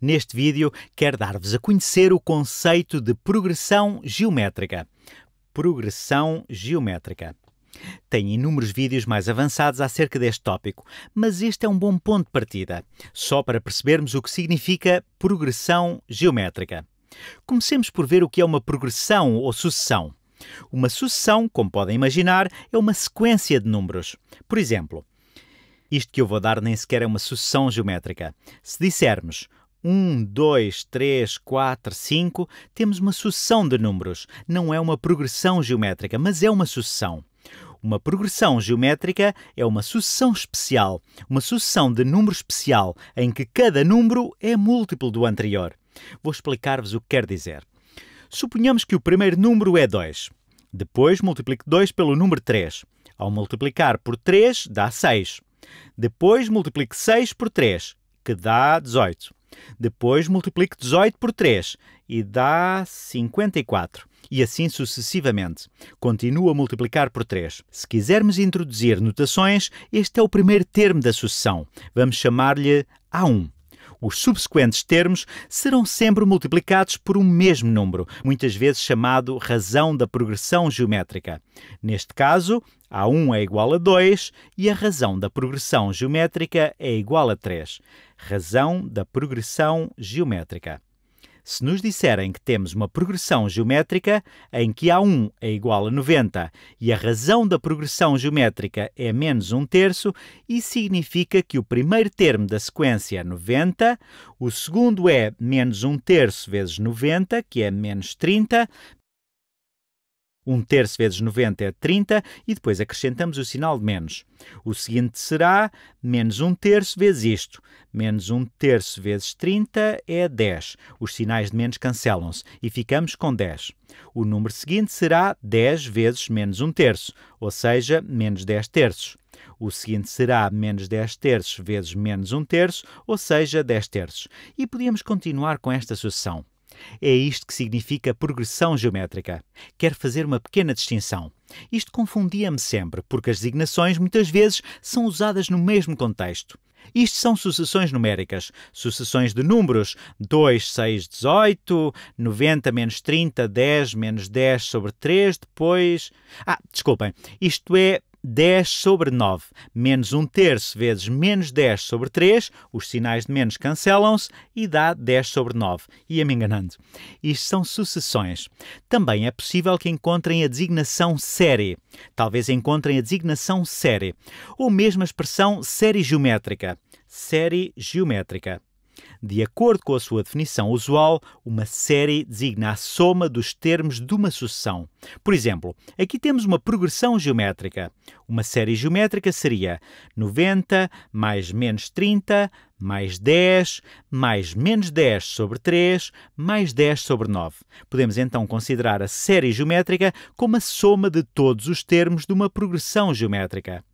Neste vídeo, quero dar-vos a conhecer o conceito de progressão geométrica. Progressão geométrica. Tenho inúmeros vídeos mais avançados acerca deste tópico, mas este é um bom ponto de partida, só para percebermos o que significa progressão geométrica. Comecemos por ver o que é uma progressão ou sucessão. Uma sucessão, como podem imaginar, é uma sequência de números. Por exemplo, isto que eu vou dar nem sequer é uma sucessão geométrica. Se dissermos 1, 2, 3, 4, 5, temos uma sucessão de números. Não é uma progressão geométrica, mas é uma sucessão. Uma progressão geométrica é uma sucessão especial, uma sucessão de número especial, em que cada número é múltiplo do anterior. Vou explicar-vos o que quer dizer. Suponhamos que o primeiro número é 2. Depois multiplique 2 pelo número 3. Ao multiplicar por 3, dá 6. Depois multiplique 6 por 3, que dá 18. Depois multiplique 18 por 3 e dá 54. E assim sucessivamente. Continua a multiplicar por 3. Se quisermos introduzir notações, este é o primeiro termo da sucessão. Vamos chamar-lhe A1. Os subsequentes termos serão sempre multiplicados por um mesmo número, muitas vezes chamado razão da progressão geométrica. Neste caso, a1 é igual a 2 e a razão da progressão geométrica é igual a 3. Razão da progressão geométrica. Se nos disserem que temos uma progressão geométrica em que A1 é igual a 90 e a razão da progressão geométrica é menos 1 terço, isso significa que o primeiro termo da sequência é 90, o segundo é menos 1 terço vezes 90, que é menos 30, 1 terço vezes 90 é 30 e depois acrescentamos o sinal de menos. O seguinte será menos 1 terço vezes isto. Menos 1 terço vezes 30 é 10. Os sinais de menos cancelam-se e ficamos com 10. O número seguinte será 10 vezes menos 1 terço, ou seja, menos 10 terços. O seguinte será menos 10 terços vezes menos 1 terço, ou seja, 10 terços. E podíamos continuar com esta sucessão. É isto que significa progressão geométrica. Quero fazer uma pequena distinção. Isto confundia-me sempre, porque as designações muitas vezes são usadas no mesmo contexto. Isto são sucessões numéricas, sucessões de números 2, 6, 18, 90 menos 30, 10 menos 10 sobre 3, depois. Ah, desculpem, isto é 10 sobre 9, menos 1 terço vezes menos 10 sobre 3, os sinais de menos cancelam-se e dá 10 sobre 9. Ia-me enganando. Isto são sucessões. Também é possível que encontrem a designação série. Talvez encontrem a designação série. Ou mesmo a expressão série geométrica. Série geométrica. De acordo com a sua definição usual, uma série designa a soma dos termos de uma sucessão. Por exemplo, aqui temos uma progressão geométrica. Uma série geométrica seria 90 mais menos 30 mais 10 mais menos 10 sobre 3 mais 10 sobre 9. Podemos então considerar a série geométrica como a soma de todos os termos de uma progressão geométrica.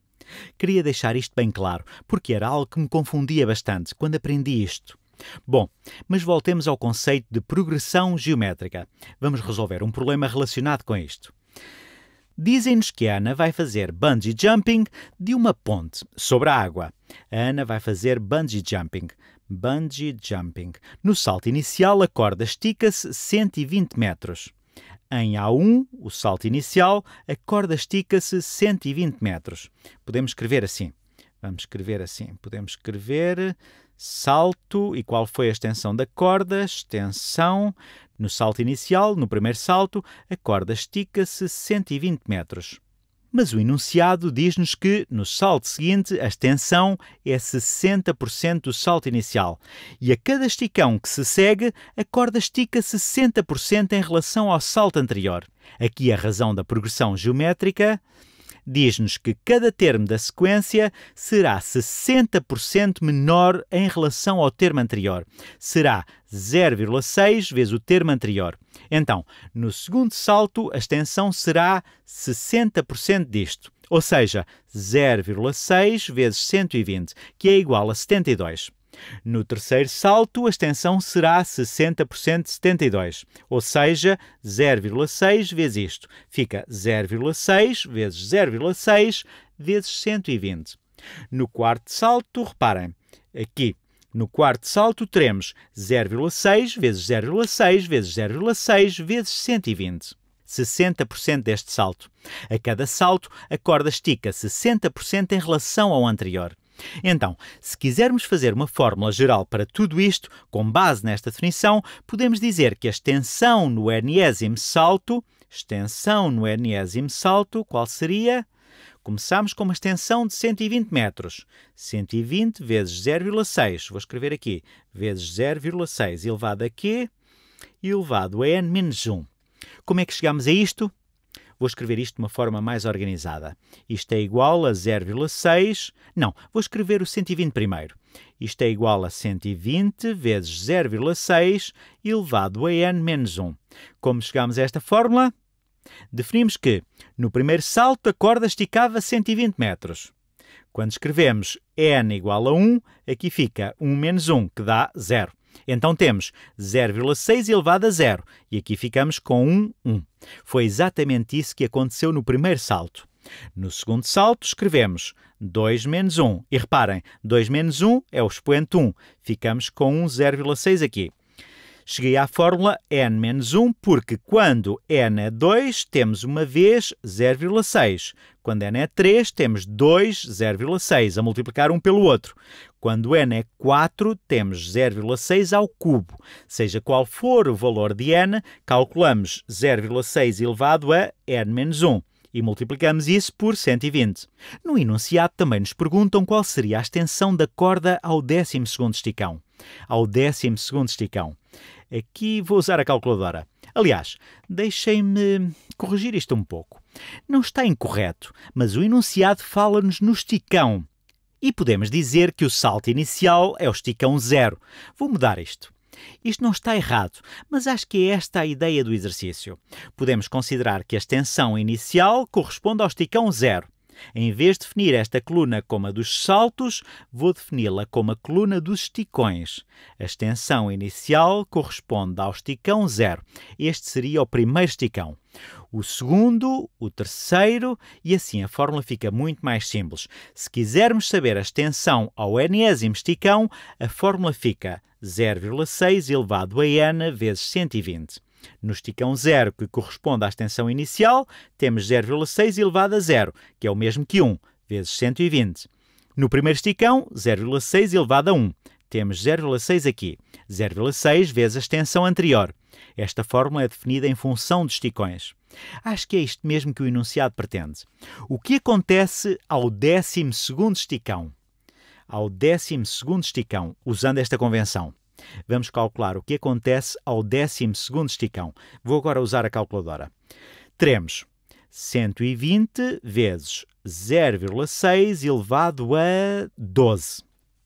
Queria deixar isto bem claro, porque era algo que me confundia bastante quando aprendi isto. Bom, mas voltemos ao conceito de progressão geométrica. Vamos resolver um problema relacionado com isto. Dizem-nos que a Ana vai fazer bungee jumping de uma ponte sobre a água. A Ana vai fazer bungee jumping. Bungee jumping. No salto inicial, a corda estica-se 120 metros. Em A1, o salto inicial, a corda estica-se 120 metros. Podemos escrever assim. Vamos escrever assim. Podemos escrever salto e qual foi a extensão da corda, extensão. No salto inicial, no primeiro salto, a corda estica-se 120 metros mas o enunciado diz-nos que, no salto seguinte, a extensão é 60% do salto inicial e a cada esticão que se segue, a corda estica 60% em relação ao salto anterior. Aqui a razão da progressão geométrica diz-nos que cada termo da sequência será 60% menor em relação ao termo anterior. Será 0,6 vezes o termo anterior. Então, no segundo salto, a extensão será 60% disto, ou seja, 0,6 vezes 120, que é igual a 72. No terceiro salto, a extensão será 60% de 72, ou seja, 0,6 vezes isto. Fica 0,6 vezes 0,6 vezes 120. No quarto salto, reparem, aqui no quarto salto teremos 0,6 vezes 0,6 vezes 0,6 vezes 120. 60% deste salto. A cada salto, a corda estica 60% em relação ao anterior. Então, se quisermos fazer uma fórmula geral para tudo isto, com base nesta definição, podemos dizer que a extensão no enésimo salto, extensão no enésimo salto, qual seria? Começamos com uma extensão de 120 metros. 120 vezes 0,6, vou escrever aqui, vezes 0,6 elevado a quê? Elevado a n menos 1. Como é que chegamos a isto? Vou escrever isto de uma forma mais organizada. Isto é igual a 0,6. Não, vou escrever o 120 primeiro. Isto é igual a 120 vezes 0,6 elevado a n menos 1. Como chegamos a esta fórmula? Definimos que, no primeiro salto, a corda esticava 120 metros. Quando escrevemos n igual a 1, aqui fica 1 menos 1, que dá 0. Então temos 0,6 elevado a 0 e aqui ficamos com 1, 1. Foi exatamente isso que aconteceu no primeiro salto. No segundo salto, escrevemos 2 menos 1. E reparem, 2 menos 1 é o expoente 1. Ficamos com 1,6 aqui. Cheguei à fórmula n-1 porque quando n é 2, temos uma vez 0,6. Quando n é 3, temos 2, 0,6, a multiplicar um pelo outro. Quando n é 4, temos 0,6 ao cubo. Seja qual for o valor de n, calculamos 0,6 elevado a n-1 e multiplicamos isso por 120. No enunciado também nos perguntam qual seria a extensão da corda ao 12º esticão ao 12 esticão. Aqui vou usar a calculadora. Aliás, deixem-me corrigir isto um pouco. Não está incorreto, mas o enunciado fala-nos no esticão. E podemos dizer que o salto inicial é o esticão zero. Vou mudar isto. Isto não está errado, mas acho que é esta a ideia do exercício. Podemos considerar que a extensão inicial corresponde ao esticão zero em vez de definir esta coluna como a dos saltos, vou defini-la como a coluna dos esticões. A extensão inicial corresponde ao esticão zero. Este seria o primeiro esticão. O segundo, o terceiro, e assim a fórmula fica muito mais simples. Se quisermos saber a extensão ao enésimo esticão, a fórmula fica 0,6 elevado a n vezes 120. No esticão zero, que corresponde à extensão inicial, temos 0,6 elevado a zero, que é o mesmo que 1, vezes 120. No primeiro esticão, 0,6 elevado a 1. Temos 0,6 aqui, 0,6 vezes a extensão anterior. Esta fórmula é definida em função dos esticões. Acho que é isto mesmo que o enunciado pretende. O que acontece ao 12 esticão? Ao 12 esticão, usando esta convenção. Vamos calcular o que acontece ao 12 esticão. Vou agora usar a calculadora. Teremos 120 vezes 0,6 elevado a 12.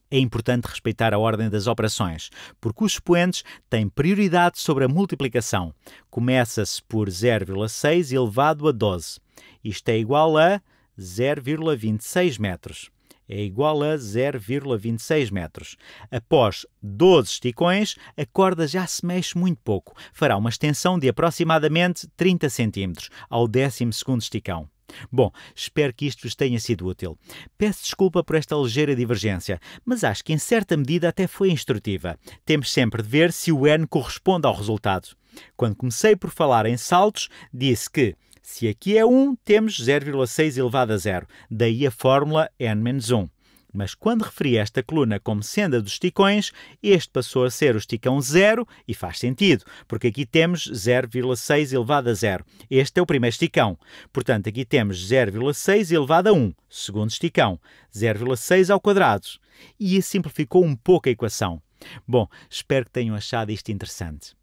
É importante respeitar a ordem das operações, porque os expoentes têm prioridade sobre a multiplicação. Começa-se por 0,6 elevado a 12. Isto é igual a 0,26 metros é igual a 0,26 metros. Após 12 esticões, a corda já se mexe muito pouco. Fará uma extensão de aproximadamente 30 centímetros ao 12 esticão. Bom, espero que isto vos tenha sido útil. Peço desculpa por esta ligeira divergência, mas acho que em certa medida até foi instrutiva. Temos sempre de ver se o N corresponde ao resultado. Quando comecei por falar em saltos, disse que se aqui é 1, temos 0,6 elevado a zero, daí a fórmula n-1. Mas quando referi esta coluna como senda dos esticões, este passou a ser o esticão zero e faz sentido, porque aqui temos 0,6 elevado a zero. Este é o primeiro esticão. Portanto, aqui temos 0,6 elevado a 1, segundo esticão, 0,6 ao quadrado. E simplificou um pouco a equação. Bom, espero que tenham achado isto interessante.